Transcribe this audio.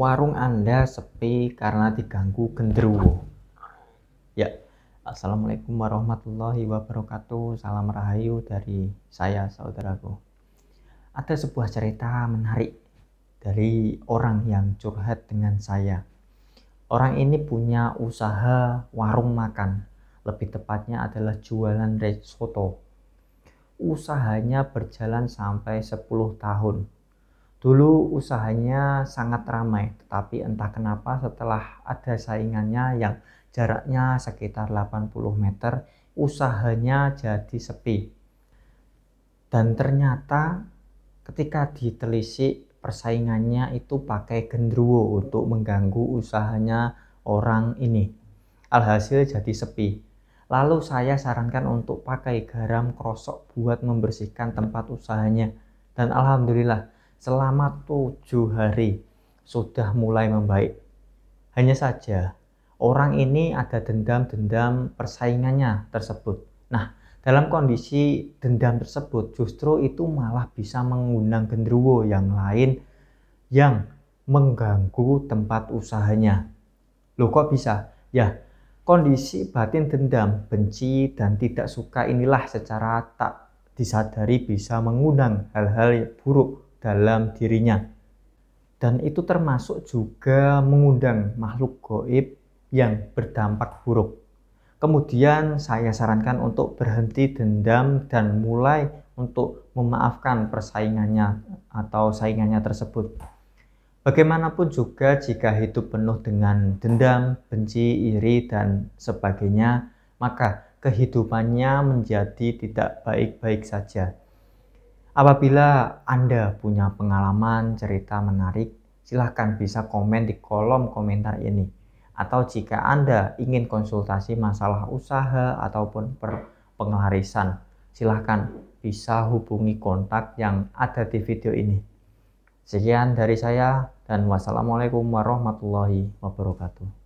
warung Anda sepi karena diganggu genderuwo. Ya, Assalamualaikum warahmatullahi wabarakatuh. Salam rahayu dari saya, saudaraku. Ada sebuah cerita menarik dari orang yang curhat dengan saya. Orang ini punya usaha warung makan, lebih tepatnya adalah jualan resoto. Usahanya berjalan sampai 10 tahun Dulu usahanya sangat ramai, tetapi entah kenapa setelah ada saingannya yang jaraknya sekitar 80 meter, usahanya jadi sepi. Dan ternyata ketika ditelisik persaingannya itu pakai gendruwo untuk mengganggu usahanya orang ini. Alhasil jadi sepi. Lalu saya sarankan untuk pakai garam krosok buat membersihkan tempat usahanya. Dan alhamdulillah selama tujuh hari sudah mulai membaik. Hanya saja orang ini ada dendam-dendam persaingannya tersebut. Nah, dalam kondisi dendam tersebut justru itu malah bisa mengundang genderuwo yang lain yang mengganggu tempat usahanya. Loh kok bisa? Ya, kondisi batin dendam, benci, dan tidak suka inilah secara tak disadari bisa mengundang hal-hal buruk dalam dirinya. Dan itu termasuk juga mengundang makhluk goib yang berdampak buruk. Kemudian saya sarankan untuk berhenti dendam dan mulai untuk memaafkan persaingannya atau saingannya tersebut. Bagaimanapun juga jika hidup penuh dengan dendam, benci, iri, dan sebagainya, maka kehidupannya menjadi tidak baik-baik saja. Apabila Anda punya pengalaman cerita menarik, silahkan bisa komen di kolom komentar ini. Atau jika Anda ingin konsultasi masalah usaha ataupun penglarisan, silahkan bisa hubungi kontak yang ada di video ini. Sekian dari saya dan wassalamualaikum warahmatullahi wabarakatuh.